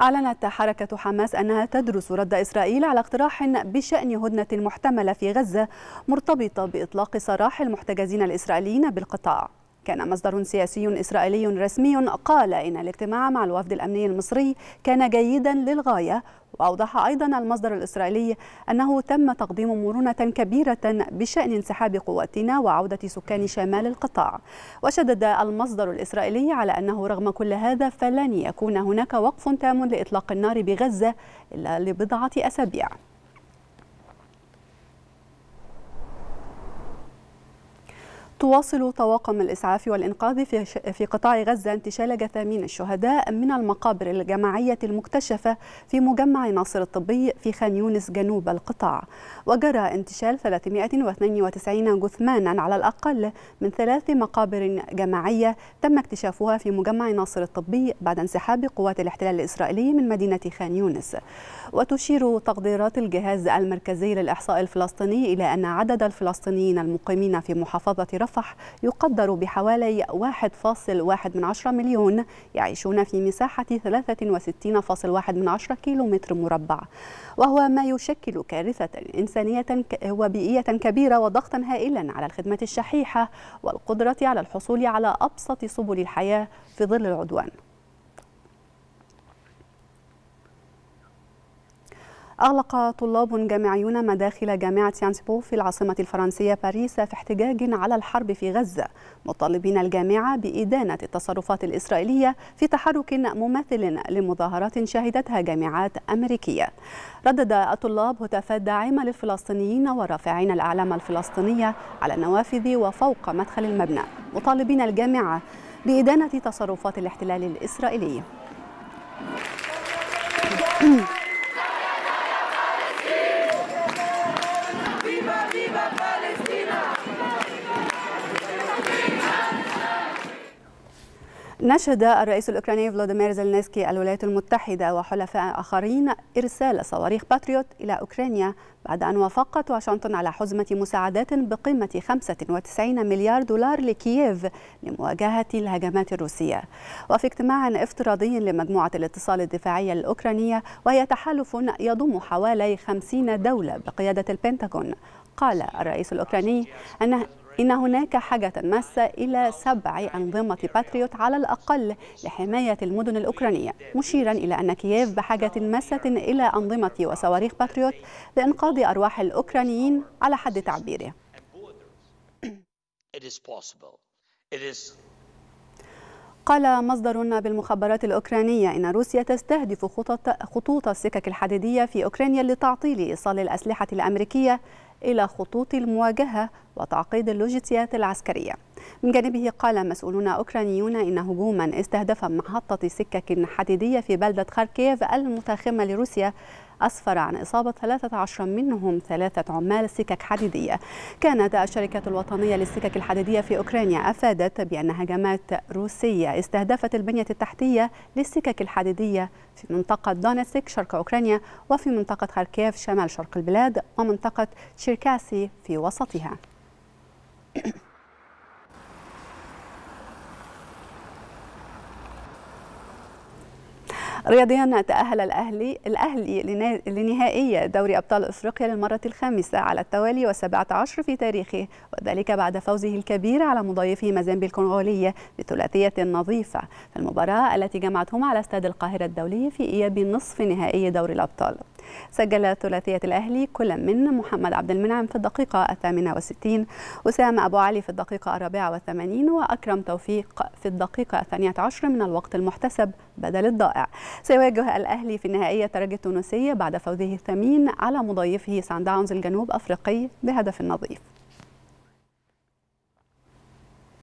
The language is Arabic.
أعلنت حركة حماس أنها تدرس رد إسرائيل على اقتراح بشأن هدنة محتملة في غزة مرتبطة بإطلاق سراح المحتجزين الإسرائيليين بالقطاع كان مصدر سياسي إسرائيلي رسمي قال إن الاجتماع مع الوفد الأمني المصري كان جيدا للغاية وأوضح أيضا المصدر الإسرائيلي أنه تم تقديم مرونة كبيرة بشأن انسحاب قواتنا وعودة سكان شمال القطاع وشدد المصدر الإسرائيلي على أنه رغم كل هذا فلن يكون هناك وقف تام لإطلاق النار بغزة إلا لبضعة أسابيع تواصل طواقم الإسعاف والإنقاذ في, في قطاع غزة انتشال جثامين الشهداء من المقابر الجماعية المكتشفة في مجمع ناصر الطبي في خان يونس جنوب القطاع وجرى انتشال 392 جثمانا على الأقل من ثلاث مقابر جماعية تم اكتشافها في مجمع ناصر الطبي بعد انسحاب قوات الاحتلال الإسرائيلي من مدينة خان يونس وتشير تقديرات الجهاز المركزي للإحصاء الفلسطيني إلى أن عدد الفلسطينيين المقيمين في محافظة رفح رفح يقدر بحوالي 1.1 من مليون يعيشون في مساحة 63.1 من 10 كيلومتر مربع وهو ما يشكل كارثة إنسانية وبيئية كبيرة وضغطا هائلا على الخدمة الشحيحة والقدرة على الحصول على أبسط سبل الحياة في ظل العدوان أغلق طلاب جامعيون مداخل جامعة سيانس بو في العاصمة الفرنسية باريس في احتجاج على الحرب في غزة مطالبين الجامعة بإدانة التصرفات الإسرائيلية في تحرك مماثل لمظاهرات شهدتها جامعات أمريكية ردد الطلاب هتافات داعمة للفلسطينيين ورافعين الأعلام الفلسطينية على النوافذ وفوق مدخل المبنى مطالبين الجامعة بإدانة تصرفات الاحتلال الإسرائيلي نشد الرئيس الأوكراني فلاديمير زلنسكي الولايات المتحدة وحلفاء آخرين إرسال صواريخ باتريوت إلى أوكرانيا بعد أن وافقت واشنطن على حزمة مساعدات بقيمة 95 مليار دولار لكييف لمواجهة الهجمات الروسية وفي اجتماع افتراضي لمجموعة الاتصال الدفاعية الأوكرانية وهي تحالف يضم حوالي 50 دولة بقيادة البنتاغون قال الرئيس الأوكراني أنه إن هناك حاجة ماسة إلى سبع أنظمة باتريوت على الأقل لحماية المدن الأوكرانية مشيرا إلى أن كييف بحاجة ماسة إلى أنظمة وصواريخ باتريوت لإنقاذ أرواح الأوكرانيين على حد تعبيره قال مصدر بالمخابرات الأوكرانية إن روسيا تستهدف خطوط السكك الحديدية في أوكرانيا لتعطيل إيصال الأسلحة الأمريكية إلى خطوط المواجهة وتعقيد اللوجستيات العسكرية من جانبه قال مسؤولون أوكرانيون إن هجوما استهدف محطة سكك حديدية في بلدة خاركيف المتاخمة لروسيا أسفر عن إصابة 13 منهم ثلاثة عمال سكك حديدية كانت الشركة الوطنية للسكك الحديدية في أوكرانيا أفادت بأن هجمات روسية استهدفت البنية التحتية للسكك الحديدية في منطقة دونيتسك شرق أوكرانيا وفي منطقة خاركيف شمال شرق البلاد ومنطقة شيركاسي في وسطها رياضيا تأهل الأهلي الأهلي لنهائي دوري أبطال أفريقيا للمرة الخامسة على التوالي و17 في تاريخه وذلك بعد فوزه الكبير على مضيفه مازامبي الكونغولية بثلاثية نظيفة في المباراة التي جمعتهما على استاد القاهرة الدولي في إياب نصف نهائي دوري الأبطال سجل ثلاثية الأهلي كل من محمد عبد المنعم في الدقيقة الثامنة وستين وسام أبو علي في الدقيقة الرابعة وثمانين وأكرم توفيق في الدقيقة الثانية عشر من الوقت المحتسب بدل الضائع سيواجه الأهلي في النهائية ترجي التونسية بعد فوزه الثمين على مضيفه سان داونز الجنوب أفريقي بهدف نظيف